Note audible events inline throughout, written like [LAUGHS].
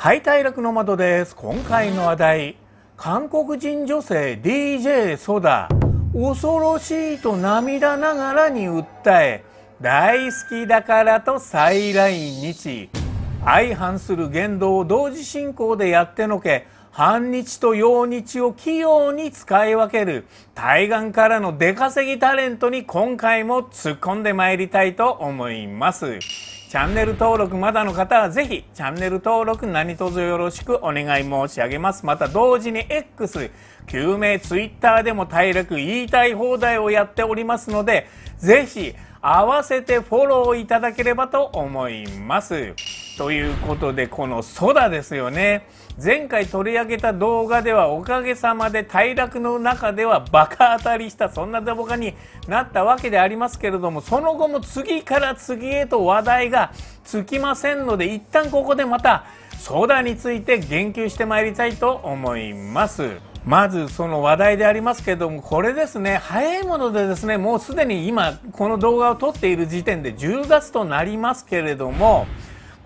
はい大楽の窓です今回の話題韓国人女性 DJ ソダ恐ろしいと涙ながらに訴え大好きだからと再来日相反する言動を同時進行でやってのけ反日と陽日を器用に使い分ける対岸からの出稼ぎタレントに今回も突っ込んでまいりたいと思います。チャンネル登録まだの方はぜひチャンネル登録何卒よろしくお願い申し上げます。また同時に X、救命 Twitter でも体力言いたい放題をやっておりますので、ぜひ合わせてフォローいただければと思います。ということでこのソダですよね前回取り上げた動画ではおかげさまで大落の中ではバカ当たりしたそんな動画になったわけでありますけれどもその後も次から次へと話題がつきませんので一旦ここでまたソダについて言及してまいりたいと思いますまずその話題でありますけれどもこれですね早いものでですねもうすでに今この動画を撮っている時点で10月となりますけれども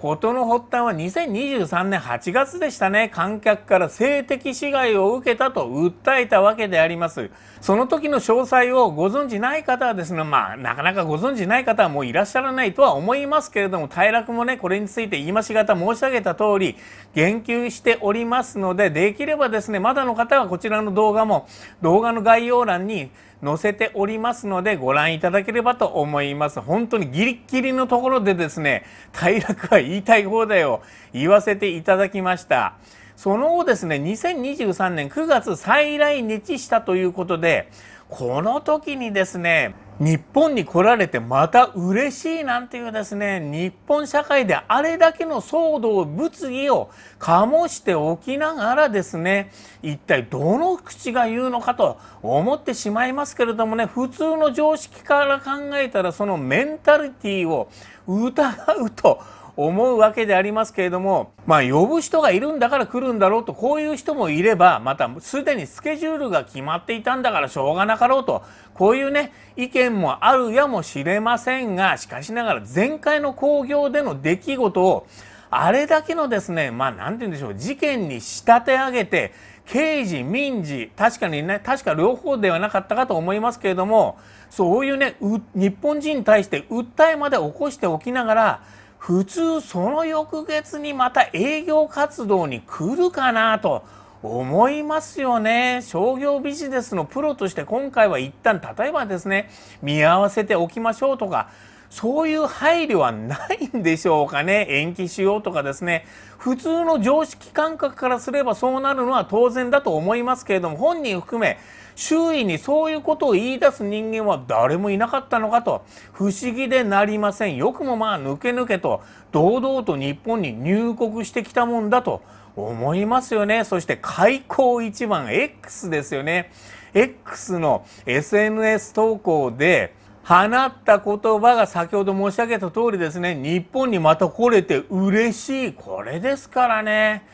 事の発端は2023年8月でしたね。観客から性的被害を受けたと訴えたわけであります。その時の詳細をご存じない方はですね、まあ、なかなかご存じない方はもういらっしゃらないとは思いますけれども、快楽もね、これについて言いまし方申し上げた通り、言及しておりますので、できればですね、まだの方はこちらの動画も、動画の概要欄に、載せておりますのでご覧いただければと思います。本当にギリギリのところでですね、快楽は言いたい放題を言わせていただきました。その後ですね、2023年9月再来日したということで、この時にですね、日本に来られてまた嬉しいなんていうですね、日本社会であれだけの騒動、物議を醸しておきながらですね、一体どの口が言うのかと思ってしまいますけれどもね、普通の常識から考えたらそのメンタリティーを疑うと、思うわけでありますけれども、まあ、呼ぶ人がいるんだから来るんだろうとこういう人もいればまたすでにスケジュールが決まっていたんだからしょうがなかろうとこういうね意見もあるやもしれませんがしかしながら前回の興行での出来事をあれだけのですね、まあ何て言うんでしょう、事件に仕立て上げて、刑事、民事、確かにね、確か両方ではなかったかと思いますけれども、そういうね、日本人に対して訴えまで起こしておきながら、普通その翌月にまた営業活動に来るかなと思いますよね。商業ビジネスのプロとして今回は一旦例えばですね、見合わせておきましょうとか、そういう配慮はないんでしょうかね。延期しようとかですね。普通の常識感覚からすればそうなるのは当然だと思いますけれども、本人含め、周囲にそういうことを言い出す人間は誰もいなかったのかと、不思議でなりません。よくもまあ、抜け抜けと、堂々と日本に入国してきたもんだと思いますよね。そして、開口一番 X ですよね。X の SNS 投稿で、放った言葉が先ほど申し上げた通りですね、日本にまた来れて嬉しい。これですからね。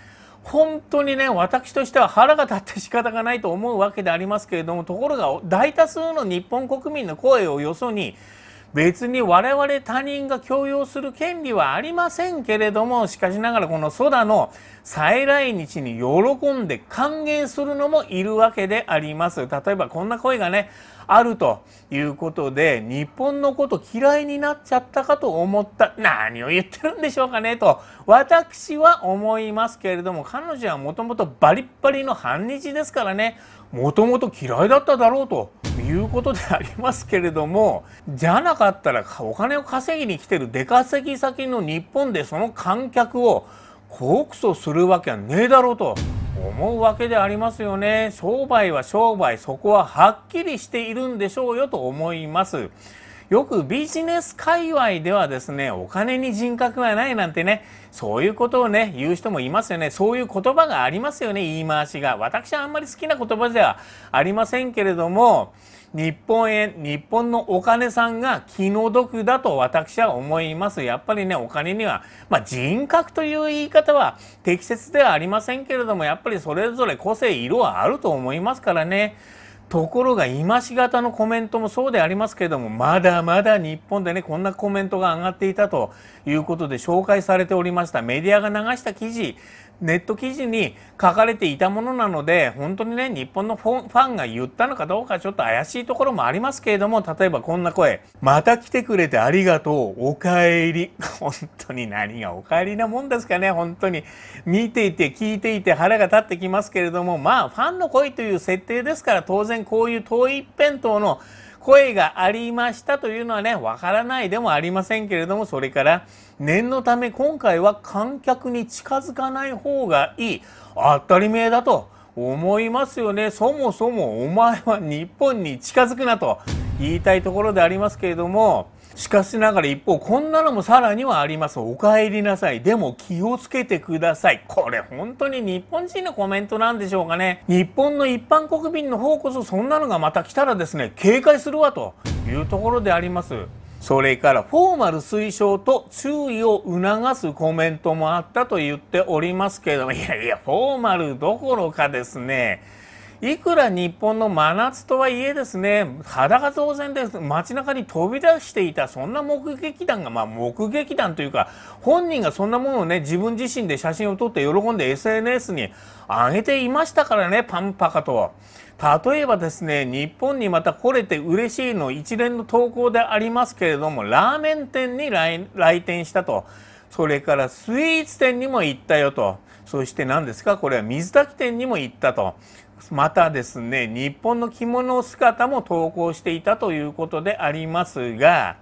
本当にね私としては腹が立って仕方がないと思うわけでありますけれどもところが大多数の日本国民の声をよそに別に我々他人が強要する権利はありませんけれどもしかしながらこの空の再来日に喜んで歓迎するのもいるわけであります例えばこんな声がねあるということで日本のこと嫌いになっちゃったかと思った何を言ってるんでしょうかねと私は思いますけれども彼女はもともとバリッバリの反日ですからねもともと嫌いだっただろうということでありますけれどもじゃなかったらお金を稼ぎに来てる出稼ぎ先の日本でその観客を告訴するわけはねえだろうと。思うわけでありますよね。商売は商売、そこははっきりしているんでしょうよと思います。よくビジネス界隈ではですね、お金に人格はないなんてね、そういうことをね、言う人もいますよね。そういう言葉がありますよね、言い回しが。私はあんまり好きな言葉ではありませんけれども、日本円、日本のお金さんが気の毒だと私は思います。やっぱりね、お金には、まあ、人格という言い方は適切ではありませんけれども、やっぱりそれぞれ個性、色はあると思いますからね。ところが今しがたのコメントもそうでありますけれどもまだまだ日本でねこんなコメントが上がっていたということで紹介されておりましたメディアが流した記事ネット記事に書かれていたものなので本当にね日本のファンが言ったのかどうかちょっと怪しいところもありますけれども例えばこんな声「また来てくれてありがとうおかえり」[LAUGHS] 本当に何がおかえりなもんですかね本当に見ていて聞いていて腹が立ってきますけれどもまあファンの声という設定ですから当然こういう遠い一辺倒の声がありましたというのはね、わからないでもありませんけれども、それから、念のため今回は観客に近づかない方がいい。当たり前だと思いますよね。そもそもお前は日本に近づくなと言いたいところでありますけれども、しかしながら一方こんなのもさらにはありますおかえりなさいでも気をつけてくださいこれ本当に日本人のコメントなんでしょうかね日本の一般国民の方こそそんなのがまた来たらですね警戒するわというところでありますそれからフォーマル推奨と注意を促すコメントもあったと言っておりますけれどもいやいやフォーマルどころかですねいくら日本の真夏とはいえですね裸当然で街中に飛び出していたそんな目撃談がまあ目撃談というか本人がそんなものをね自分自身で写真を撮って喜んで SNS に上げていましたからねパンパカと。例えばですね日本にまた来れて嬉しいの一連の投稿でありますけれどもラーメン店に来店したとそれからスイーツ店にも行ったよとそして何ですかこれは水炊き店にも行ったとまたですね日本の着物姿も投稿していたということでありますが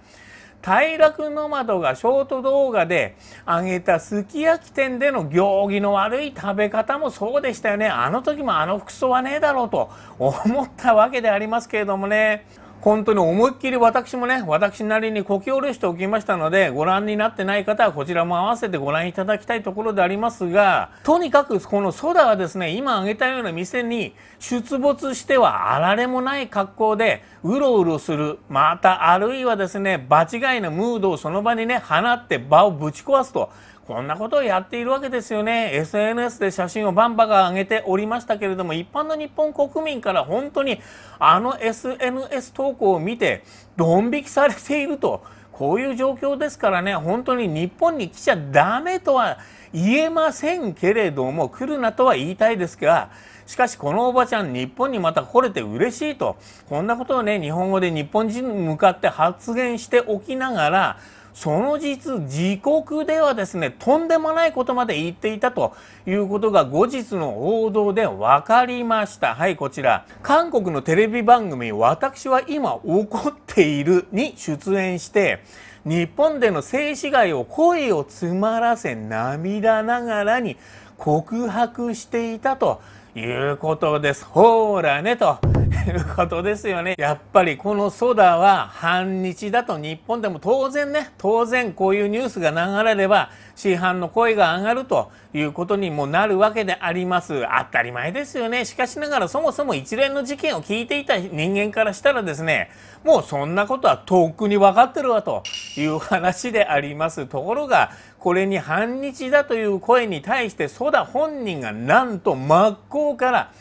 快楽の窓がショート動画で上げたすき焼き店での行儀の悪い食べ方もそうでしたよねあの時もあの服装はねえだろうと思ったわけでありますけれどもね。本当に思いっきり私もね、私なりにこき下ろしておきましたので、ご覧になってない方はこちらも合わせてご覧いただきたいところでありますが、とにかくこのソダはですね、今挙げたような店に出没してはあられもない格好で、うろうろする、またあるいはですね、場違いのムードをその場にね、放って場をぶち壊すと、こんなことをやっているわけですよね。SNS で写真をバンバが上げておりましたけれども、一般の日本国民から本当にあの SNS 投稿を見て、ドン引きされていると。こういう状況ですからね、本当に日本に来ちゃダメとは言えませんけれども、来るなとは言いたいですが、しかしこのおばちゃん、日本にまた来れて嬉しいと、こんなことをね、日本語で日本人に向かって発言しておきながら、その実自国ではですねとんでもないことまで言っていたということが後日の報道で分かりましたはいこちら韓国のテレビ番組「私は今怒っている」に出演して日本での性被害を声を詰まらせ涙ながらに告白していたということです。ほらねと。いうことですよね。やっぱりこのソダは反日だと日本でも当然ね、当然こういうニュースが流れれば市販の声が上がるということにもなるわけであります。当たり前ですよね。しかしながらそもそも一連の事件を聞いていた人間からしたらですね、もうそんなことはとっくに分かってるわという話であります。ところが、これに反日だという声に対してソダ本人がなんと真っ向から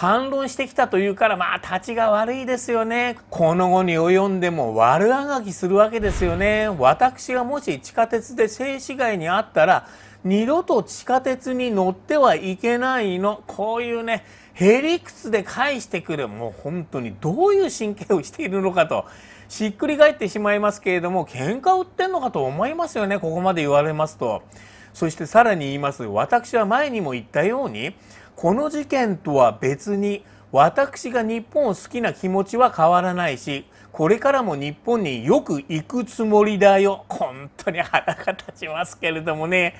反論してきたというからまあ立ちが悪いですよねこの後に及んでも悪あがきするわけですよね私がもし地下鉄で性被害にあったら二度と地下鉄に乗ってはいけないのこういうねへりくつで返してくるもう本当にどういう神経をしているのかとしっくり返ってしまいますけれども喧嘩売ってんのかと思いますよねここまで言われますと。そしてさらに言います私は前にも言ったようにこの事件とは別に私が日本を好きな気持ちは変わらないしこれからも日本によく行くつもりだよ本当に腹が立ちますけれどもね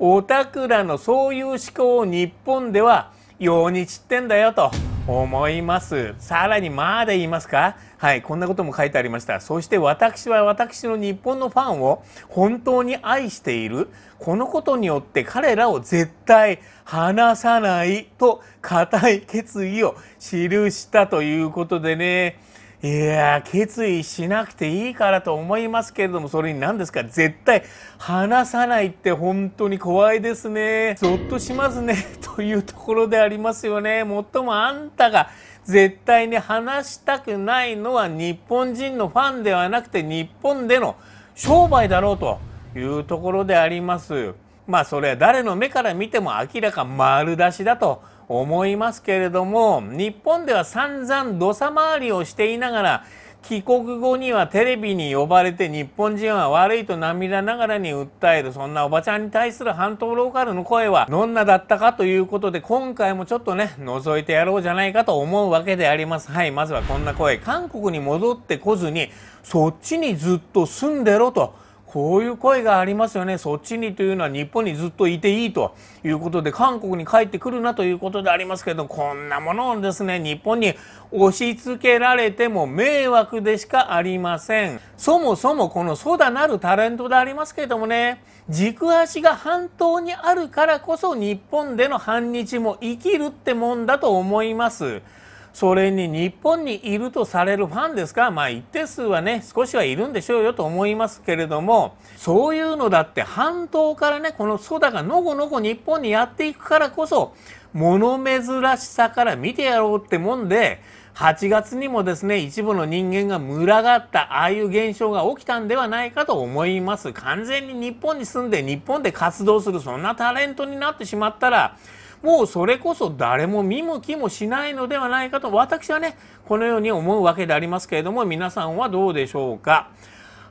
おたくらのそういう思考を日本では容に散ってんだよと。思います。さらにまだ言いますかはい、こんなことも書いてありました。そして私は私の日本のファンを本当に愛している。このことによって彼らを絶対離さないと固い決意を記したということでね。いや決意しなくていいからと思いますけれどもそれに何ですか絶対話さないって本当に怖いですねゾッとしますねというところでありますよねもっともあんたが絶対に話したくないのは日本人のファンではなくて日本での商売だろうというところでありますまあそれは誰の目から見ても明らか丸出しだと思いますけれども、日本では散々土佐回りをしていながら、帰国後にはテレビに呼ばれて日本人は悪いと涙ながらに訴えるそんなおばちゃんに対する半島ローカルの声はどんなだったかということで今回もちょっとね覗いてやろうじゃないかと思うわけでありますはいまずはこんな声韓国に戻ってこずにそっちにずっと住んでろとこういう声がありますよね、そっちにというのは日本にずっといていいということで、韓国に帰ってくるなということでありますけど、こんなものをですね、日本に押し付けられても迷惑でしかありません。そもそもこのソダなるタレントでありますけれどもね、軸足が半島にあるからこそ日本での反日も生きるってもんだと思います。それに日本にいるとされるファンですか、まあ一定数はね、少しはいるんでしょうよと思いますけれども、そういうのだって半島からね、このソダがのこのこ日本にやっていくからこそ、物珍しさから見てやろうってもんで、8月にもですね、一部の人間が群がった、ああいう現象が起きたんではないかと思います。完全に日本に住んで、日本で活動する、そんなタレントになってしまったら、もうそれこそ誰も見向きもしないのではないかと私はねこのように思うわけでありますけれども皆さんはどうでしょうか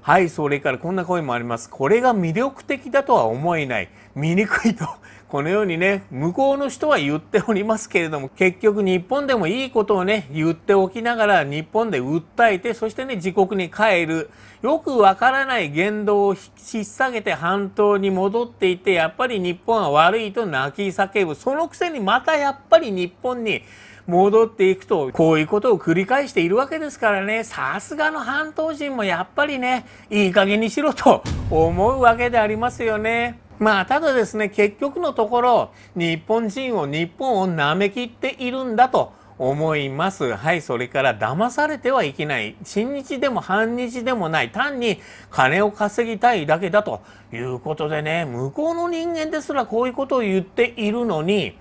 はいそれからこんな声もありますこれが魅力的だとは思えない醜いとこのようにね、向こうの人は言っておりますけれども、結局日本でもいいことをね、言っておきながら日本で訴えて、そしてね、自国に帰る。よくわからない言動を引っ提げて半島に戻っていって、やっぱり日本は悪いと泣き叫ぶ。そのくせにまたやっぱり日本に戻っていくと、こういうことを繰り返しているわけですからね、さすがの半島人もやっぱりね、いい加減にしろと思うわけでありますよね。まあ、ただですね、結局のところ、日本人を日本を舐めきっているんだと思います。はい、それから騙されてはいけない。親日でも反日でもない。単に金を稼ぎたいだけだということでね、向こうの人間ですらこういうことを言っているのに、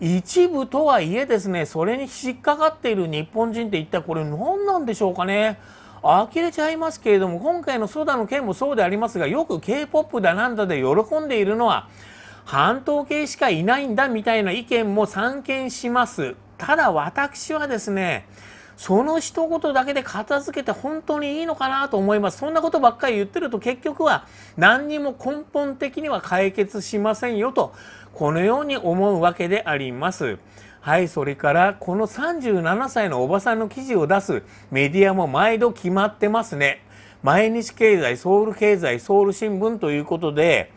一部とはいえですね、それに引っかかっている日本人って一体これ何なんでしょうかね。呆れちゃいますけれども今回のソダの件もそうでありますがよく k p o p だなんだで喜んでいるのは半島系しかいないんだみたいな意見も散見します。ただ私はですねその一言だけで片付けて本当にいいのかなと思います。そんなことばっかり言ってると結局は何にも根本的には解決しませんよと、このように思うわけであります。はい、それからこの37歳のおばさんの記事を出すメディアも毎度決まってますね。毎日経済、ソウル経済、ソウル新聞ということで、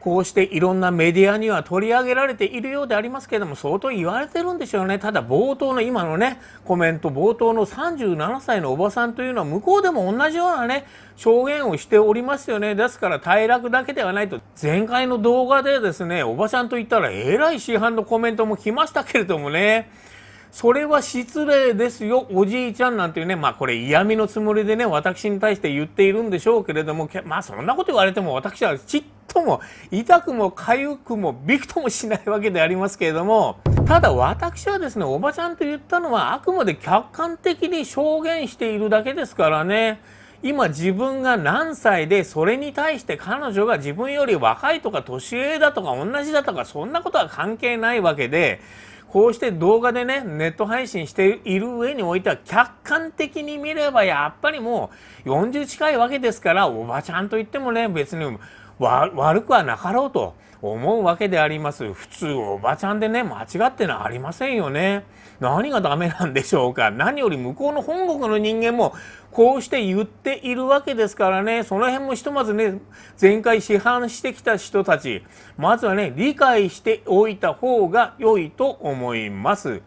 こうしていろんなメディアには取り上げられているようでありますけれども、相当言われてるんでしょうね。ただ冒頭の今のね、コメント、冒頭の37歳のおばさんというのは向こうでも同じようなね、証言をしておりますよね。ですから退落だけではないと、前回の動画でですね、おばさんと言ったらえらい市販のコメントも来ましたけれどもね、それは失礼ですよ、おじいちゃんなんていうね、まあこれ嫌味のつもりでね、私に対して言っているんでしょうけれども、まあそんなこと言われても私はちっとも痛くも痒くもびくともしないわけでありますけれども、ただ私はですね、おばちゃんと言ったのはあくまで客観的に証言しているだけですからね、今自分が何歳でそれに対して彼女が自分より若いとか年上だとか同じだとかそんなことは関係ないわけでこうして動画でね、ネット配信している上においては、客観的に見ればやっぱりもう40近いわけですから、おばちゃんと言ってもね、別に悪くはなかろうと。思うわけであります普通おばちゃんでね間違ってのはありませんよね何がダメなんでしょうか何より向こうの本国の人間もこうして言っているわけですからねその辺もひとまずね前回市販してきた人たちまずはね理解しておいた方が良いと思います。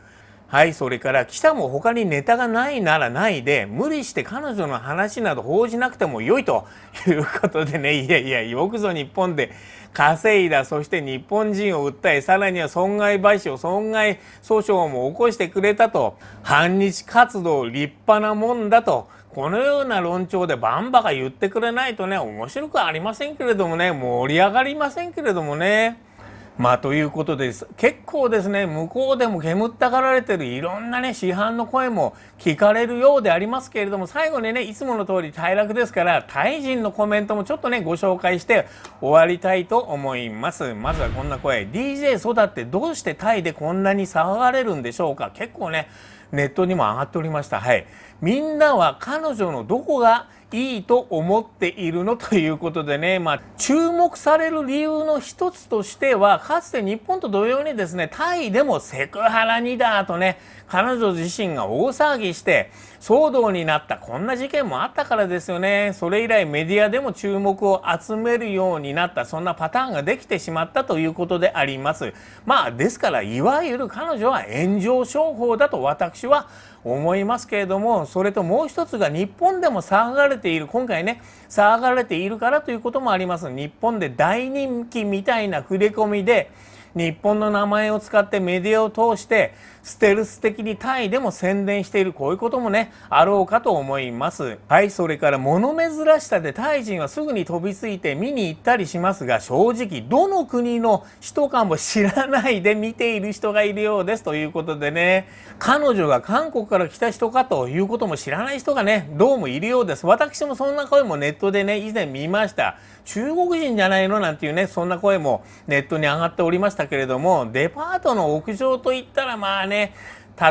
はい、それから記者も他にネタがないならないで、無理して彼女の話など報じなくても良いということでね、[LAUGHS] いやいや、よくぞ日本で稼いだ、そして日本人を訴え、さらには損害賠償、損害訴訟も起こしてくれたと、反日活動立派なもんだと、このような論調でバンバが言ってくれないとね、面白くありませんけれどもね、盛り上がりませんけれどもね。まあということです。結構ですね、向こうでも煙ったがられてるいろんなね、市販の声も聞かれるようでありますけれども、最後にね、いつもの通り大楽ですから、タイ人のコメントもちょっとね、ご紹介して終わりたいと思います。まずはこんな声。DJ 育ってどうしてタイでこんなに騒がれるんでしょうか結構ね、ネットにも上がっておりました。はい。みんなは彼女のどこがいいと思っているのということでね、まあ、注目される理由の一つとしては、かつて日本と同様にですね、タイでもセクハラにだとね、彼女自身が大騒ぎして騒動になったこんな事件もあったからですよね。それ以来メディアでも注目を集めるようになった、そんなパターンができてしまったということであります。まあ、ですから、いわゆる彼女は炎上商法だと私は思いますけれどもそれともう一つが日本でも騒がれている今回ね騒がれているからということもあります日本で大人気みたいな触れ込みで日本の名前を使ってメディアを通してステルス的にタイでも宣伝しているこういうこともねあろうかと思いますはいそれから物珍しさでタイ人はすぐに飛びついて見に行ったりしますが正直どの国の人かも知らないで見ている人がいるようですということでね彼女が韓国から来た人かということも知らない人がねどうもいるようです私もそんな声もネットでね以前見ました中国人じゃないのなんていうねそんな声もネットに上がっておりましたしたけれどもデパートの屋上といったらまあね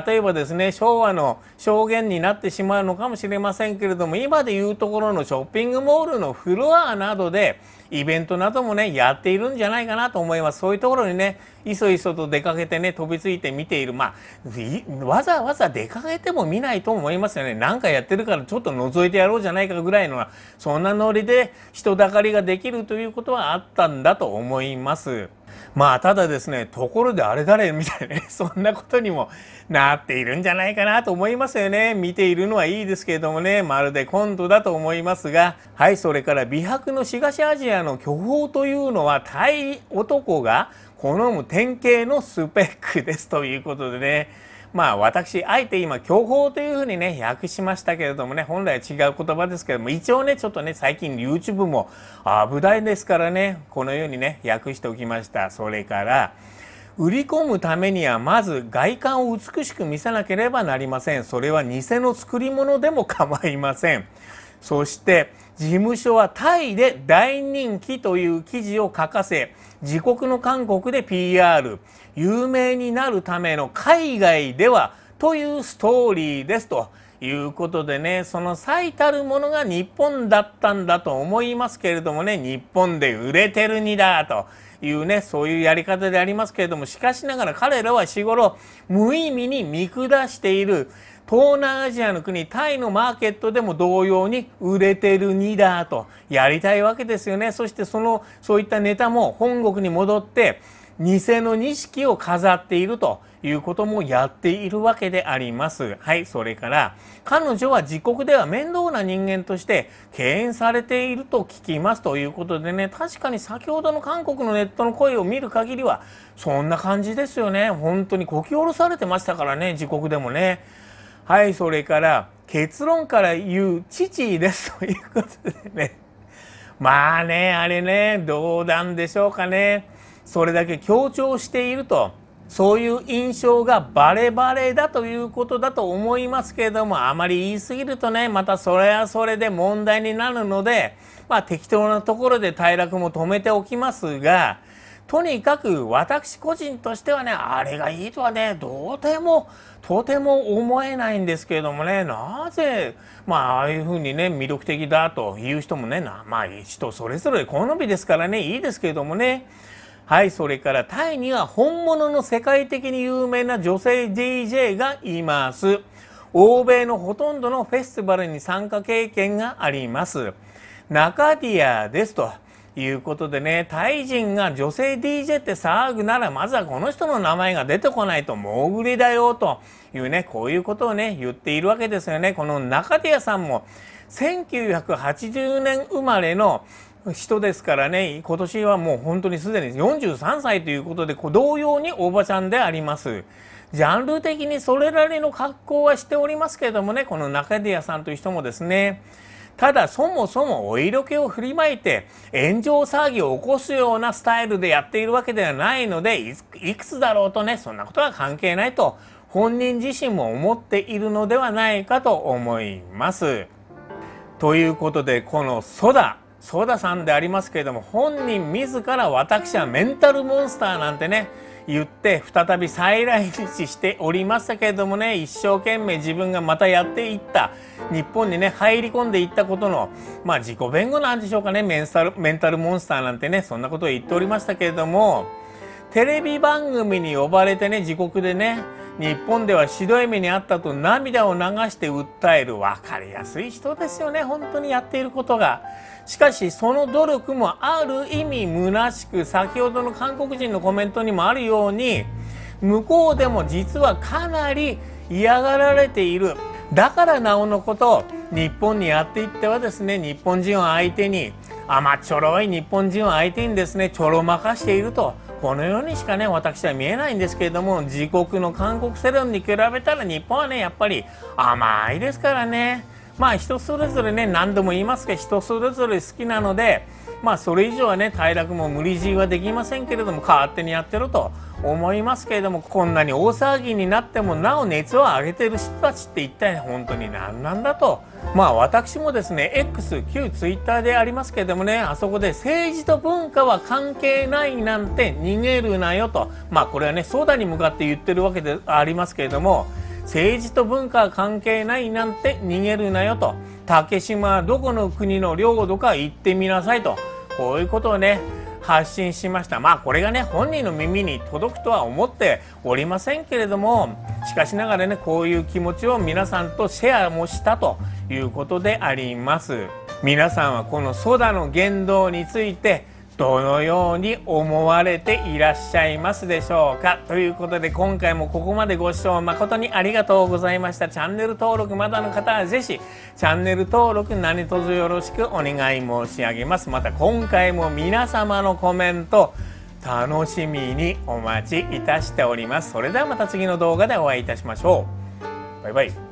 例えばですね昭和の証言になってしまうのかもしれませんけれども今でいうところのショッピングモールのフロアなどでイベントなどもねやっているんじゃないかなと思いますそういうところにねいそいそと出かけてね飛びついて見ているまあわざわざ出かけても見ないと思いますよね何かやってるからちょっと覗いてやろうじゃないかぐらいのそんなノリで人だかりができるということはあったんだと思います。まあただですねところであれ誰みたいなね [LAUGHS] そんなことにもなっているんじゃないかなと思いますよね見ているのはいいですけれどもねまるで今度だと思いますがはいそれから美白の東アジアアの巨峰というのはタイ男が好む典型のスペックですということでねまあ私あえて今巨峰というふうにね訳しましたけれどもね本来は違う言葉ですけども一応ねちょっとね最近 YouTube も危ないですからねこのようにね訳しておきましたそれから売り込むためにはまず外観を美しく見せなければなりませんそれは偽の作り物でも構いませんそして事務所はタイで大人気という記事を書かせ自国の韓国で PR 有名になるための海外ではというストーリーですということでねその最たるものが日本だったんだと思いますけれどもね日本で売れてるにだというねそういうやり方でありますけれどもしかしながら彼らは日頃無意味に見下している東南アジアの国タイのマーケットでも同様に売れてる2だとやりたいわけですよねそしてそのそういったネタも本国に戻って偽の錦を飾っているということもやっているわけであります。はい、それから、彼女は自国では面倒な人間として敬遠されていると聞きますということでね、確かに先ほどの韓国のネットの声を見る限りは、そんな感じですよね。本当にこき下ろされてましたからね、自国でもね。はいそれから結論から言う父ですということでねまあねあれねどうなんでしょうかねそれだけ強調しているとそういう印象がバレバレだということだと思いますけれども、あまり言い過ぎるとね、またそれはそれで問題になるので、まあ適当なところで退落も止めておきますが、とにかく私個人としてはね、あれがいいとはね、どうでも、とても思えないんですけれどもね、なぜ、まあ、ああいうふうにね、魅力的だという人もね、まあ、人それぞれ好みですからね、いいですけれどもね。はい、それからタイには本物の世界的に有名な女性 DJ がいます。欧米のほとんどのフェスティバルに参加経験があります。中ディアですと。いうことでねタイ人が女性 DJ って騒ぐならまずはこの人の名前が出てこないともぐりだよというねこういうことをね言っているわけですよね。この中手屋さんも1980年生まれの人ですからね今年はもう本当にすでに43歳ということで同様におばちゃんであります。ジャンル的にそれなりの格好はしておりますけれどもねこの中手屋さんという人もですねただそもそもお色気を振りまいて炎上騒ぎを起こすようなスタイルでやっているわけではないのでいくつだろうとねそんなことは関係ないと本人自身も思っているのではないかと思います。ということでこのソダソダさんでありますけれども本人自ら私はメンタルモンスターなんてね言って再び再来日しておりましたけれどもね一生懸命自分がまたやっていった日本にね入り込んでいったことのまあ自己弁護なんでしょうかねメンタルメンタルモンスターなんてねそんなことを言っておりましたけれどもテレビ番組に呼ばれてね自国でね日本ではひどい目にあったと涙を流して訴える分かりやすい人ですよね本当にやっていることがしかしその努力もある意味虚しく先ほどの韓国人のコメントにもあるように向こうでも実はかなり嫌がられているだからなおのこと日本にやっていってはですね日本人を相手に甘ちょろい日本人を相手にですねちょろまかしているとこのようにしかね私は見えないんですけれども自国の韓国世論に比べたら日本はねやっぱり甘いですからねまあ人それぞれね何度も言いますけど、人それぞれ好きなのでまあそれ以上はね快楽も無理強いはできませんけれども勝手にやってると思いますけれどもこんなに大騒ぎになってもなお熱を上げてる人たちって一体本当に何なんだとまあ私もですね X 旧 Twitter でありますけれどもねあそこで政治と文化は関係ないなんて逃げるなよとまあこれはねソーダに向かって言ってるわけでありますけれども政治と文化は関係ないなんて逃げるなよと竹島はどこの国の領土か行ってみなさいとこういうことをね発信しましたまあこれがね本人の耳に届くとは思っておりませんけれどもしかしながらねこういう気持ちを皆さんとシェアもしたということであります皆さんはこのソダの言動についてどのように思われていらっしゃいますでしょうかということで今回もここまでご視聴誠にありがとうございましたチャンネル登録まだの方はぜひチャンネル登録何卒よろしくお願い申し上げますまた今回も皆様のコメント楽しみにお待ちいたしておりますそれではまた次の動画でお会いいたしましょうバイバイ